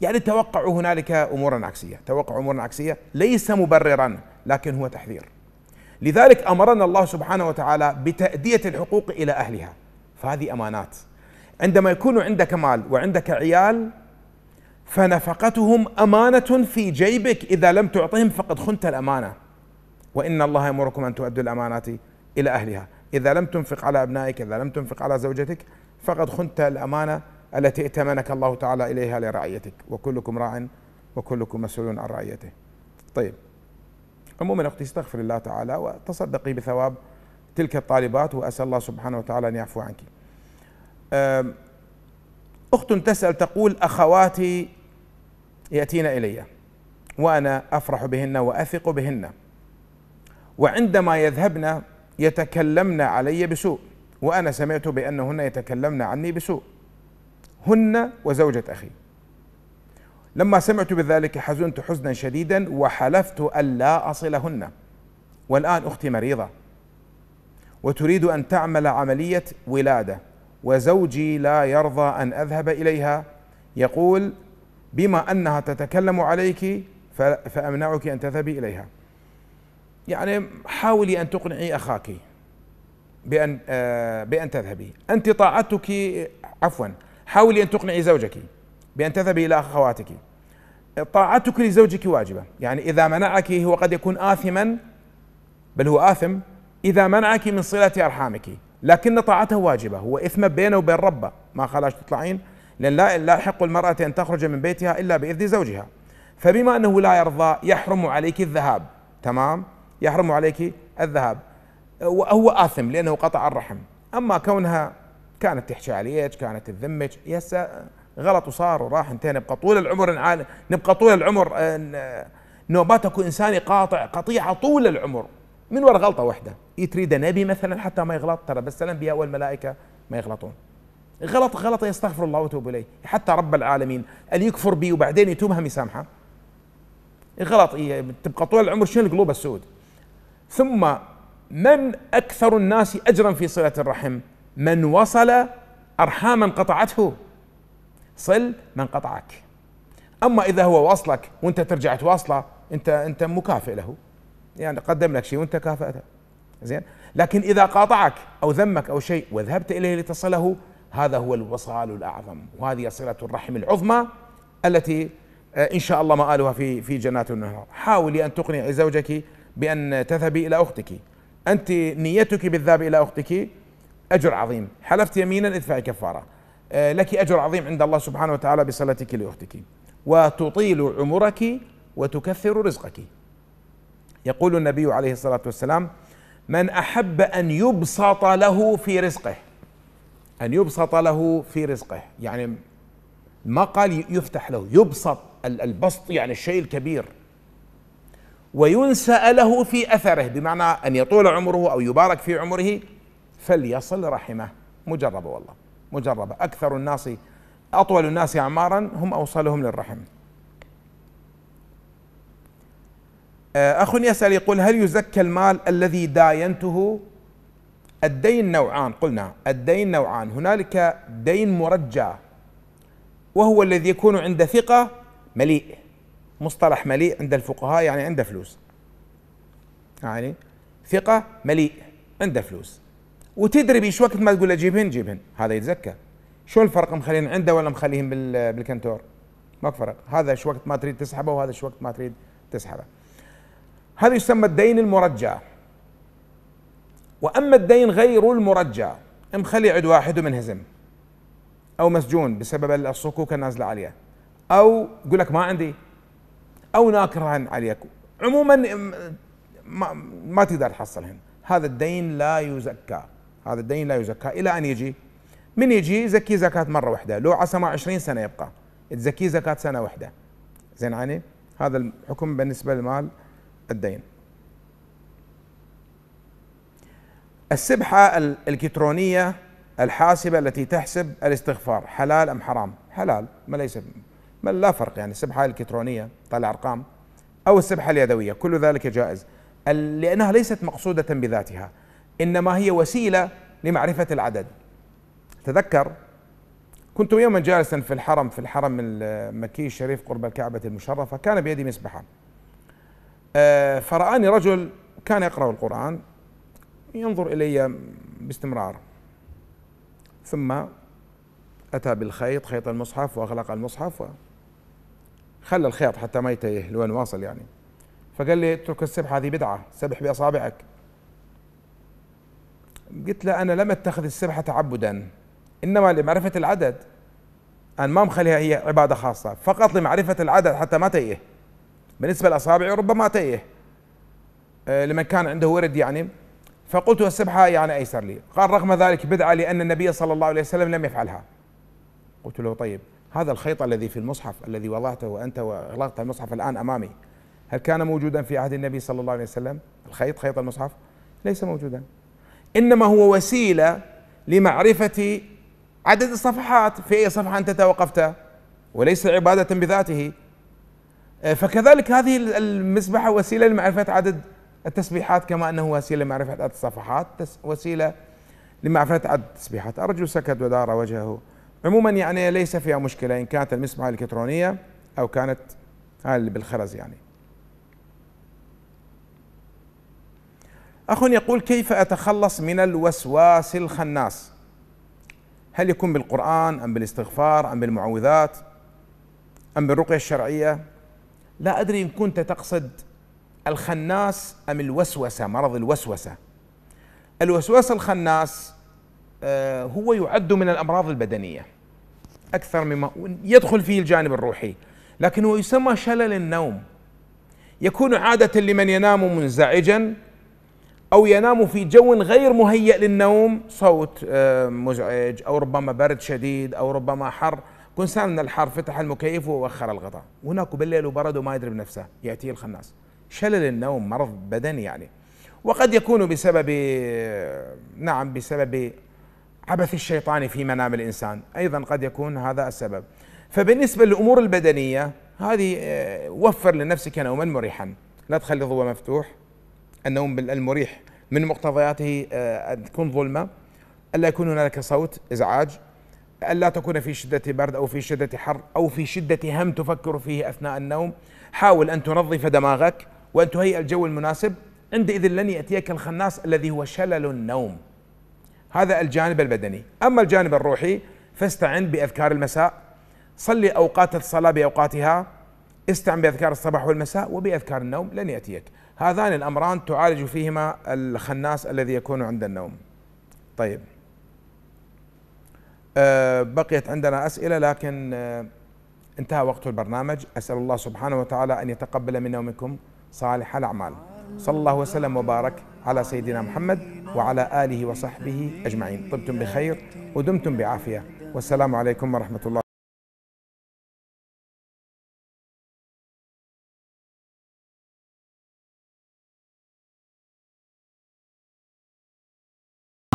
Speaker 1: يعني توقعوا هنالك امورا عكسيه توقعوا امورا عكسيه ليس مبررا لكن هو تحذير لذلك امرنا الله سبحانه وتعالى بتاديه الحقوق الى اهلها فهذه امانات عندما يكون عندك مال وعندك عيال فنفقتهم امانه في جيبك اذا لم تعطهم فقد خنت الامانه وان الله يامركم ان تؤدوا الامانات الى اهلها اذا لم تنفق على ابنائك اذا لم تنفق على زوجتك فقد خنت الأمانة التي ائتمنك الله تعالى إليها لرعيتك وكلكم راع وكلكم مسؤول عن رعيته طيب عموما أختي استغفر الله تعالى وتصدقي بثواب تلك الطالبات وأسأل الله سبحانه وتعالى أن يعفو عنك أخت تسأل تقول أخواتي يأتين إلي وأنا أفرح بهن وأثق بهن وعندما يذهبن يتكلمن علي بسوء وأنا سمعت بأنهن يتكلمن عني بسوء هن وزوجة أخي لما سمعت بذلك حزنت حزنا شديدا وحلفت ألا أصلهن والآن أختي مريضة وتريد أن تعمل عملية ولادة وزوجي لا يرضى أن أذهب إليها يقول بما أنها تتكلم عليك فأمنعك أن تذهبي إليها يعني حاولي أن تقنعي أخاك بأن آه، بأن تذهبي أنت طاعتك عفوا حاولي أن تقنعي زوجك بأن تذهبي إلى أخواتك طاعتك لزوجك واجبة يعني إذا منعك هو قد يكون آثما بل هو آثم إذا منعك من صلة أرحامك لكن طاعته واجبة هو إثم بينه وبين ربه ما خلاش تطلعين لأن لا لا يحق المرأة أن تخرج من بيتها إلا بإذن زوجها فبما أنه لا يرضى يحرم عليك الذهاب تمام يحرم عليك الذهاب وهو آثم لأنه قطع الرحم أما كونها كانت تحشي عليك كانت تذمك يسا غلط وصار وراح انتهينا نبقى طول العمر نبقى طول العمر آه، نوبات اكو انسان قاطع قطيعه طول العمر من وراء غلطه واحده يتريد نبي مثلا حتى ما يغلط ترى بس الانبياء والملائكه ما يغلطون غلط غلط يستغفر الله ويتوب اليه حتى رب العالمين اللي يكفر بي وبعدين يتوب هم يسامحه غلط تبقى طول العمر شنو القلوب السود ثم من اكثر الناس اجرا في صله الرحم من وصل ارحاما قطعته صل من قطعك اما اذا هو واصلك وانت ترجع تواصله انت انت مكافئ له يعني قدم لك شيء وانت كافئته زين لكن اذا قاطعك او ذمك او شيء وذهبت اليه لتصله هذا هو الوصال الاعظم وهذه صله الرحم العظمى التي آه، ان شاء الله مآلها في في جنات النهر حاولي ان تقنعي زوجك بان تذهبي الى اختك أنت نيتك بالذهاب إلى أختك أجر عظيم حلفت يمينا ادفعي كفارة آه، لك أجر عظيم عند الله سبحانه وتعالى بصلتك لأختك وتطيل عمرك وتكثر رزقك يقول النبي عليه الصلاة والسلام من أحب أن يبسط له في رزقه أن يبسط له في رزقه يعني ما قال يفتح له يبسط البسط يعني الشيء الكبير وينسأ له في أثره بمعنى أن يطول عمره أو يبارك في عمره فليصل رحمه مجربة والله مجربة أكثر الناس أطول الناس أعمارا هم أوصلهم للرحم آه، أخ يسأل يقول هل يزكى المال الذي داينته الدين نوعان قلنا الدين نوعان هنالك دين مرجى وهو الذي يكون عند ثقة مليء مصطلح مليء عند الفقهاء يعني عنده فلوس يعني ثقة مليء عنده فلوس وتدري بيش وقت ما تقول له جيبهن جيبهن هذا يتزكى شو الفرق مخلين عنده ولا مخليهم بالكنتور ما فرق هذا شو وقت ما تريد تسحبه وهذا شو وقت ما تريد تسحبه هذا يسمى الدين المرجع واما الدين غير المرجع مخلي عد واحد ومنهزم او مسجون بسبب الصكوك النازله عليه او يقول لك ما عندي او ناكرهن عليكم عموما ما, ما تقدر تحصلهن هذا الدين لا يزكى هذا الدين لا يزكى الى ان يجي من يجي يزكي زكاه مره واحده لو عسى ما 20 سنه يبقى تزكي زكاه سنه واحده زين عني هذا الحكم بالنسبه للمال الدين السبحه الالكترونيه الحاسبه التي تحسب الاستغفار حلال ام حرام؟ حلال ما ليس ما لا فرق يعني السبحه الالكترونيه طلع ارقام او السبحه اليدويه كل ذلك جائز لانها ليست مقصوده بذاتها انما هي وسيله لمعرفه العدد تذكر كنت يوما جالسا في الحرم في الحرم المكي الشريف قرب الكعبه المشرفه كان بيدي مسبحه آه، فرآني رجل كان يقرأ القرآن ينظر إلي باستمرار ثم أتى بالخيط خيط المصحف وأغلق المصحف خلى الخيط حتى ما يتيه لوين واصل يعني فقال لي اترك السبحه هذه بدعه سبح باصابعك قلت له انا لم اتخذ السبحه تعبدا انما لمعرفه العدد انا ما مخليها هي عباده خاصه فقط لمعرفه العدد حتى ما تيه بالنسبه لاصابعي ربما تيه آه، لمن كان عنده ورد يعني فقلت السبحه يعني ايسر لي قال رغم ذلك بدعه لان النبي صلى الله عليه وسلم لم يفعلها قلت له طيب هذا الخيط الذي في المصحف الذي وضعته وأنت وأغلقت المصحف الآن أمامي هل كان موجودا في عهد النبي صلى الله عليه وسلم الخيط خيط المصحف ليس موجودا إنما هو وسيلة لمعرفة عدد الصفحات في أي صفحة أنت توقفت وليس عبادة بذاته آه، فكذلك هذه المسبحة وسيلة لمعرفة عدد التسبيحات كما أنه وسيلة لمعرفة عدد الصفحات وسيلة لمعرفة عدد التسبيحات أرجو سكت ودار وجهه عموما يعني ليس فيها مشكلة إن كانت المسمعة الإلكترونية أو كانت بالخرز يعني أخ يقول كيف أتخلص من الوسواس الخناس هل يكون بالقرآن أم بالاستغفار أم بالمعوذات أم بالرقية الشرعية لا أدري إن كنت تقصد الخناس أم الوسوسة مرض الوسوسة الوسواس الخناس آه، هو يعد من الأمراض البدنية أكثر مما يدخل فيه الجانب الروحي لكن هو يسمى شلل النوم يكون عادة لمن ينام منزعجا أو ينام في جو غير مهيأ للنوم صوت آه، مزعج أو ربما برد شديد أو ربما حر كن سال من الحر فتح المكيف ووخر الغطاء هناك بالليل وبرد وما يدري بنفسه يأتيه الخناس شلل النوم مرض بدني يعني وقد يكون بسبب آه، نعم بسبب عبث الشيطان في منام الانسان ايضا قد يكون هذا السبب فبالنسبه للامور البدنيه هذه آه، وفر لنفسك نوما مريحا لا تخلي ضوء مفتوح النوم المريح من مقتضياته آه، ان تكون ظلمه الا يكون هنالك صوت ازعاج ألا تكون في شدة برد أو في شدة حر أو في شدة هم تفكر فيه أثناء النوم حاول أن تنظف دماغك وأن تهيئ الجو المناسب عندئذ لن يأتيك الخناس الذي هو شلل النوم هذا الجانب البدني أما الجانب الروحي فاستعن بأذكار المساء صلي أوقات الصلاة بأوقاتها استعن بأذكار الصباح والمساء وبأذكار النوم لن يأتيك هذان الأمران تعالج فيهما الخناس الذي يكون عند النوم طيب أه بقيت عندنا أسئلة لكن أه انتهى وقت البرنامج أسأل الله سبحانه وتعالى أن يتقبل منا ومنكم صالح الأعمال صلى الله وسلم وبارك على سيدنا محمد وعلى آله وصحبه أجمعين طبتم بخير ودمتم بعافية والسلام عليكم ورحمة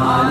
Speaker 1: الله